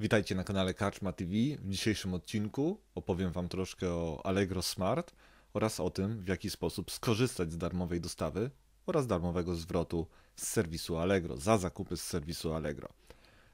Witajcie na kanale Karczma TV. W dzisiejszym odcinku opowiem Wam troszkę o Allegro Smart oraz o tym, w jaki sposób skorzystać z darmowej dostawy oraz darmowego zwrotu z serwisu Allegro, za zakupy z serwisu Allegro.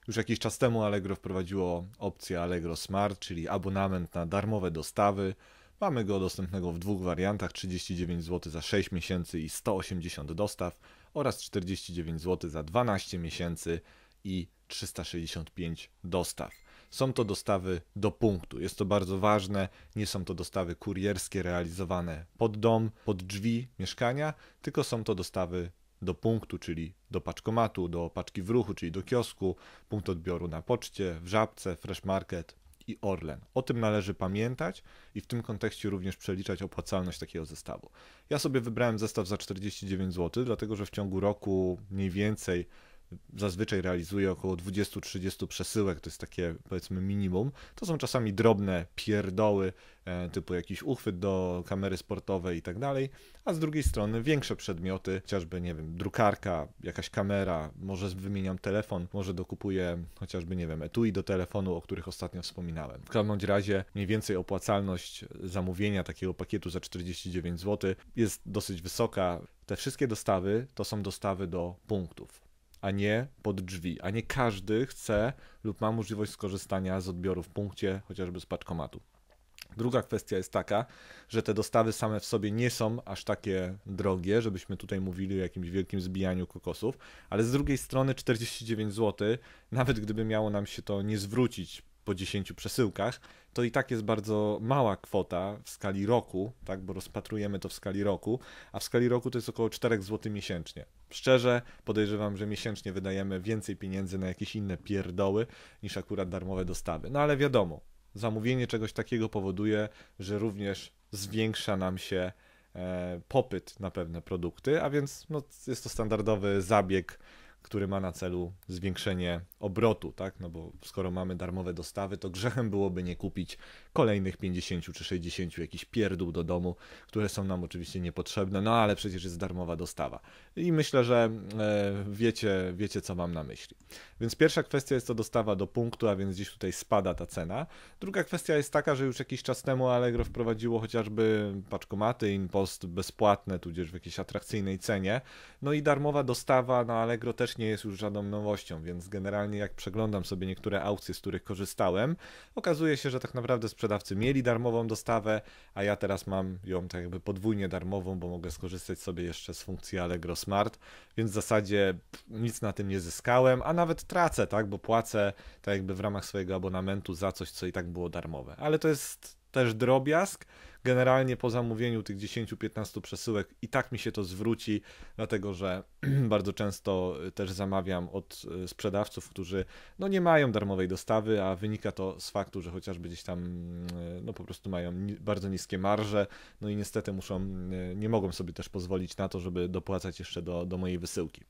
Już jakiś czas temu Allegro wprowadziło opcję Allegro Smart, czyli abonament na darmowe dostawy. Mamy go dostępnego w dwóch wariantach: 39 zł za 6 miesięcy i 180 dostaw oraz 49 zł za 12 miesięcy i 365 dostaw. Są to dostawy do punktu. Jest to bardzo ważne. Nie są to dostawy kurierskie realizowane pod dom, pod drzwi mieszkania, tylko są to dostawy do punktu, czyli do paczkomatu, do paczki w ruchu, czyli do kiosku, punkt odbioru na poczcie, w żabce, fresh market i Orlen. O tym należy pamiętać i w tym kontekście również przeliczać opłacalność takiego zestawu. Ja sobie wybrałem zestaw za 49 zł, dlatego że w ciągu roku mniej więcej zazwyczaj realizuje około 20-30 przesyłek, to jest takie powiedzmy minimum. To są czasami drobne pierdoły, e, typu jakiś uchwyt do kamery sportowej i tak dalej, a z drugiej strony większe przedmioty, chociażby, nie wiem, drukarka, jakaś kamera, może wymieniam telefon, może dokupuję chociażby, nie wiem, etui do telefonu, o których ostatnio wspominałem. W każdym razie mniej więcej opłacalność zamówienia takiego pakietu za 49 zł jest dosyć wysoka. Te wszystkie dostawy to są dostawy do punktów a nie pod drzwi, a nie każdy chce lub ma możliwość skorzystania z odbioru w punkcie, chociażby z paczkomatu. Druga kwestia jest taka, że te dostawy same w sobie nie są aż takie drogie, żebyśmy tutaj mówili o jakimś wielkim zbijaniu kokosów, ale z drugiej strony 49 zł, nawet gdyby miało nam się to nie zwrócić po 10 przesyłkach, to i tak jest bardzo mała kwota w skali roku, tak, bo rozpatrujemy to w skali roku, a w skali roku to jest około 4 zł miesięcznie. Szczerze podejrzewam, że miesięcznie wydajemy więcej pieniędzy na jakieś inne pierdoły niż akurat darmowe dostawy. No ale wiadomo, zamówienie czegoś takiego powoduje, że również zwiększa nam się e, popyt na pewne produkty, a więc no, jest to standardowy zabieg który ma na celu zwiększenie obrotu, tak? No bo skoro mamy darmowe dostawy, to grzechem byłoby nie kupić kolejnych 50 czy 60 jakichś pierdół do domu, które są nam oczywiście niepotrzebne, no ale przecież jest darmowa dostawa. I myślę, że e, wiecie, wiecie co mam na myśli. Więc pierwsza kwestia jest to dostawa do punktu, a więc dziś tutaj spada ta cena. Druga kwestia jest taka, że już jakiś czas temu Allegro wprowadziło chociażby paczkomaty InPost bezpłatne, tudzież w jakiejś atrakcyjnej cenie. No i darmowa dostawa na Allegro też też nie jest już żadną nowością, więc generalnie jak przeglądam sobie niektóre aukcje, z których korzystałem, okazuje się, że tak naprawdę sprzedawcy mieli darmową dostawę, a ja teraz mam ją tak jakby podwójnie darmową, bo mogę skorzystać sobie jeszcze z funkcji Allegro Smart, więc w zasadzie nic na tym nie zyskałem, a nawet tracę, tak, bo płacę tak jakby w ramach swojego abonamentu za coś, co i tak było darmowe. Ale to jest też drobiazg. Generalnie po zamówieniu tych 10-15 przesyłek i tak mi się to zwróci, dlatego że bardzo często y, też zamawiam od y, sprzedawców, którzy no nie mają darmowej dostawy, a wynika to z faktu, że chociażby gdzieś tam y, no po prostu mają bardzo niskie marże, no i niestety muszą, nie mogą sobie też pozwolić na to, żeby dopłacać jeszcze do, do mojej wysyłki.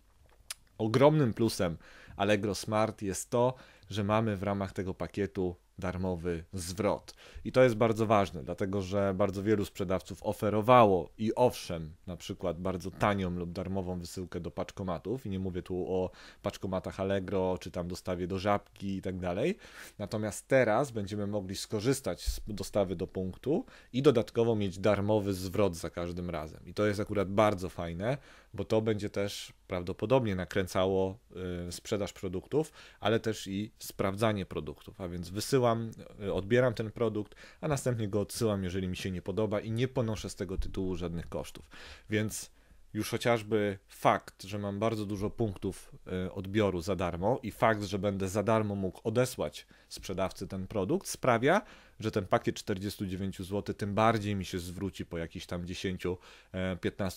Ogromnym plusem Allegro Smart jest to, że mamy w ramach tego pakietu darmowy zwrot. I to jest bardzo ważne, dlatego że bardzo wielu sprzedawców oferowało i owszem, na przykład bardzo tanią lub darmową wysyłkę do paczkomatów i nie mówię tu o paczkomatach Allegro czy tam dostawie do Żabki i tak dalej. Natomiast teraz będziemy mogli skorzystać z dostawy do punktu i dodatkowo mieć darmowy zwrot za każdym razem. I to jest akurat bardzo fajne, bo to będzie też prawdopodobnie nakręcało y, sprzedaż produktów, ale też i sprawdzanie produktów. A więc wysyłam, y, odbieram ten produkt, a następnie go odsyłam, jeżeli mi się nie podoba i nie ponoszę z tego tytułu żadnych kosztów. Więc już chociażby fakt, że mam bardzo dużo punktów y, odbioru za darmo i fakt, że będę za darmo mógł odesłać sprzedawcy ten produkt, sprawia, że ten pakiet 49 zł tym bardziej mi się zwróci po jakichś tam 10-15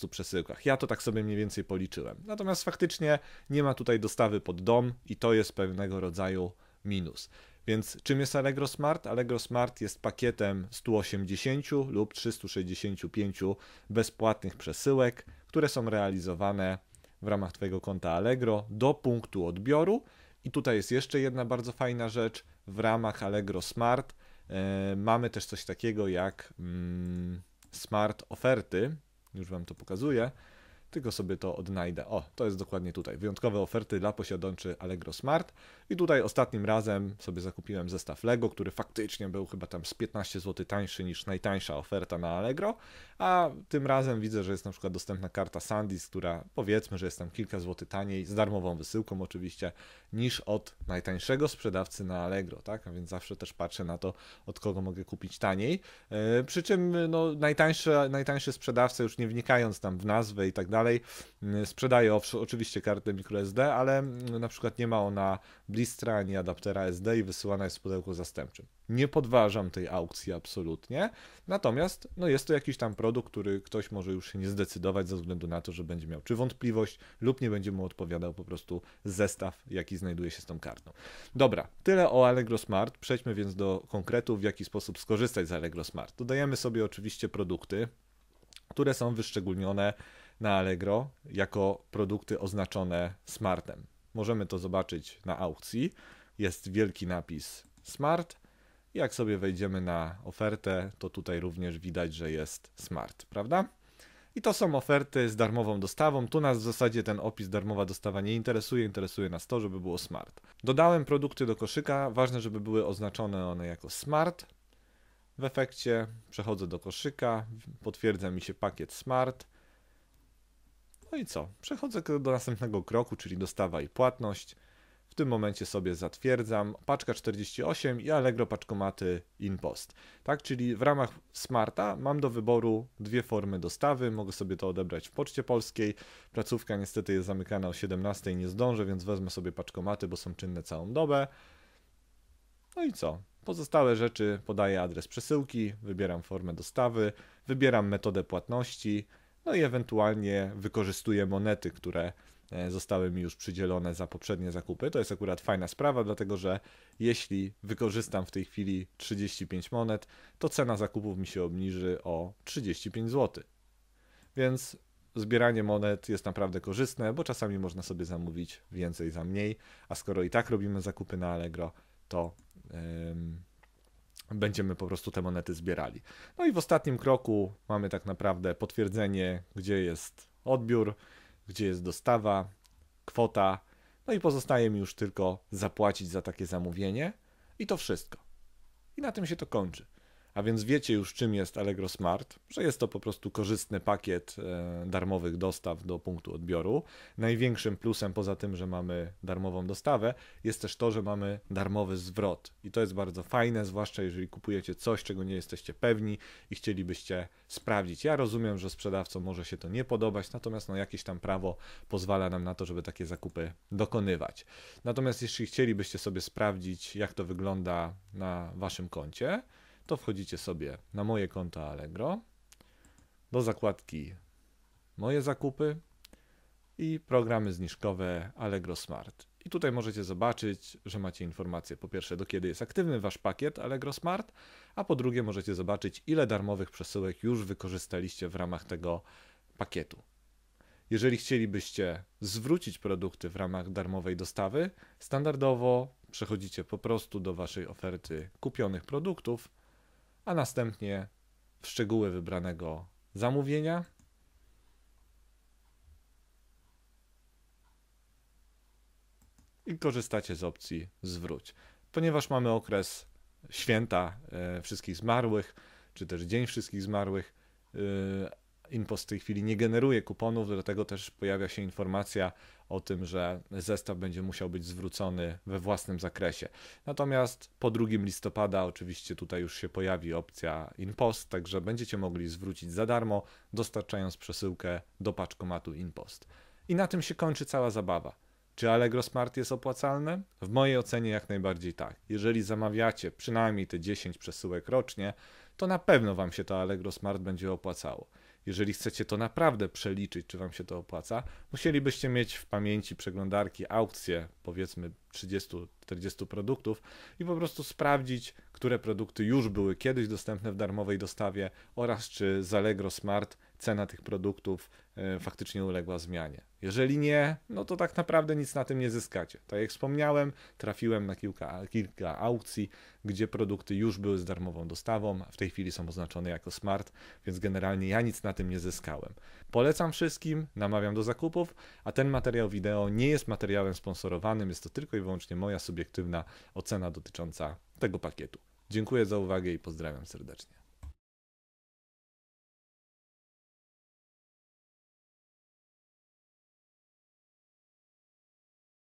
e, przesyłkach. Ja to tak sobie mniej więcej policzyłem. Natomiast faktycznie nie ma tutaj dostawy pod dom i to jest pewnego rodzaju minus. Więc czym jest Allegro Smart? Allegro Smart jest pakietem 180 lub 365 bezpłatnych przesyłek, które są realizowane w ramach Twojego konta Allegro do punktu odbioru. I tutaj jest jeszcze jedna bardzo fajna rzecz. W ramach Allegro Smart E, mamy też coś takiego jak mm, smart oferty. Już Wam to pokazuję, tylko sobie to odnajdę. O, to jest dokładnie tutaj. Wyjątkowe oferty dla posiadaczy Allegro Smart. I tutaj ostatnim razem sobie zakupiłem zestaw Lego, który faktycznie był chyba tam z 15 zł tańszy niż najtańsza oferta na Allegro, a tym razem widzę, że jest na przykład dostępna karta Sandis, która powiedzmy, że jest tam kilka złotych taniej, z darmową wysyłką oczywiście, niż od najtańszego sprzedawcy na Allegro, tak? A więc zawsze też patrzę na to, od kogo mogę kupić taniej. Yy, przy czym no, najtańszy, najtańszy sprzedawca, już nie wnikając tam w nazwę i tak dalej, sprzedaje oczywiście kartę microSD, ale na przykład nie ma ona blistra ani adaptera SD i wysyłana jest w pudełku zastępczym. Nie podważam tej aukcji absolutnie, natomiast no jest to jakiś tam produkt, który ktoś może już się nie zdecydować ze względu na to, że będzie miał czy wątpliwość, lub nie będzie mu odpowiadał po prostu zestaw, jaki znajduje się z tą kartą. Dobra, tyle o Allegro Smart. Przejdźmy więc do konkretów, w jaki sposób skorzystać z Allegro Smart. Dodajemy sobie oczywiście produkty, które są wyszczególnione na Allegro jako produkty oznaczone smartem. Możemy to zobaczyć na aukcji. Jest wielki napis Smart. Jak sobie wejdziemy na ofertę, to tutaj również widać, że jest Smart, prawda? I to są oferty z darmową dostawą. Tu nas w zasadzie ten opis darmowa dostawa nie interesuje, interesuje nas to, żeby było smart. Dodałem produkty do koszyka, ważne, żeby były oznaczone one jako smart. W efekcie przechodzę do koszyka, potwierdza mi się pakiet smart. No i co? Przechodzę do następnego kroku, czyli dostawa i płatność. W tym momencie sobie zatwierdzam paczka 48 i Allegro paczkomaty post. Tak, czyli w ramach Smarta mam do wyboru dwie formy dostawy. Mogę sobie to odebrać w Poczcie Polskiej. Placówka niestety jest zamykana o 17, nie zdążę, więc wezmę sobie paczkomaty, bo są czynne całą dobę. No i co? Pozostałe rzeczy podaję adres przesyłki, wybieram formę dostawy, wybieram metodę płatności no i ewentualnie wykorzystuję monety, które e, zostały mi już przydzielone za poprzednie zakupy. To jest akurat fajna sprawa, dlatego że jeśli wykorzystam w tej chwili 35 monet, to cena zakupów mi się obniży o 35 zł. Więc zbieranie monet jest naprawdę korzystne, bo czasami można sobie zamówić więcej za mniej, a skoro i tak robimy zakupy na Allegro, to ym, będziemy po prostu te monety zbierali. No i w ostatnim kroku mamy tak naprawdę potwierdzenie, gdzie jest odbiór, gdzie jest dostawa, kwota. No i pozostaje mi już tylko zapłacić za takie zamówienie i to wszystko. I na tym się to kończy. A więc wiecie już, czym jest Allegro Smart, że jest to po prostu korzystny pakiet e, darmowych dostaw do punktu odbioru. Największym plusem, poza tym, że mamy darmową dostawę, jest też to, że mamy darmowy zwrot. I to jest bardzo fajne, zwłaszcza jeżeli kupujecie coś, czego nie jesteście pewni i chcielibyście sprawdzić. Ja rozumiem, że sprzedawcom może się to nie podobać, natomiast no, jakieś tam prawo pozwala nam na to, żeby takie zakupy dokonywać. Natomiast jeśli chcielibyście sobie sprawdzić, jak to wygląda na waszym koncie, to wchodzicie sobie na moje konto Allegro, do zakładki moje zakupy i programy zniżkowe Allegro Smart. I tutaj możecie zobaczyć, że macie informacje po pierwsze do kiedy jest aktywny wasz pakiet Allegro Smart, a po drugie możecie zobaczyć ile darmowych przesyłek już wykorzystaliście w ramach tego pakietu. Jeżeli chcielibyście zwrócić produkty w ramach darmowej dostawy, standardowo przechodzicie po prostu do waszej oferty kupionych produktów a następnie w szczegóły wybranego zamówienia. I korzystacie z opcji zwróć. Ponieważ mamy okres święta e, wszystkich zmarłych, czy też Dzień Wszystkich Zmarłych, y, InPost w tej chwili nie generuje kuponów, dlatego też pojawia się informacja o tym, że zestaw będzie musiał być zwrócony we własnym zakresie. Natomiast po 2 listopada oczywiście tutaj już się pojawi opcja InPost, także będziecie mogli zwrócić za darmo, dostarczając przesyłkę do paczkomatu InPost. I na tym się kończy cała zabawa. Czy Allegro Smart jest opłacalne? W mojej ocenie jak najbardziej tak. Jeżeli zamawiacie przynajmniej te 10 przesyłek rocznie, to na pewno Wam się to Allegro Smart będzie opłacało jeżeli chcecie to naprawdę przeliczyć, czy wam się to opłaca, musielibyście mieć w pamięci przeglądarki aukcje, powiedzmy 30-40 produktów i po prostu sprawdzić, które produkty już były kiedyś dostępne w darmowej dostawie oraz czy zalegro Smart cena tych produktów y, faktycznie uległa zmianie. Jeżeli nie, no to tak naprawdę nic na tym nie zyskacie. Tak jak wspomniałem, trafiłem na kilka, kilka aukcji, gdzie produkty już były z darmową dostawą, w tej chwili są oznaczone jako smart, więc generalnie ja nic na tym nie zyskałem. Polecam wszystkim, namawiam do zakupów, a ten materiał wideo nie jest materiałem sponsorowanym, jest to tylko i wyłącznie moja subiektywna ocena dotycząca tego pakietu. Dziękuję za uwagę i pozdrawiam serdecznie.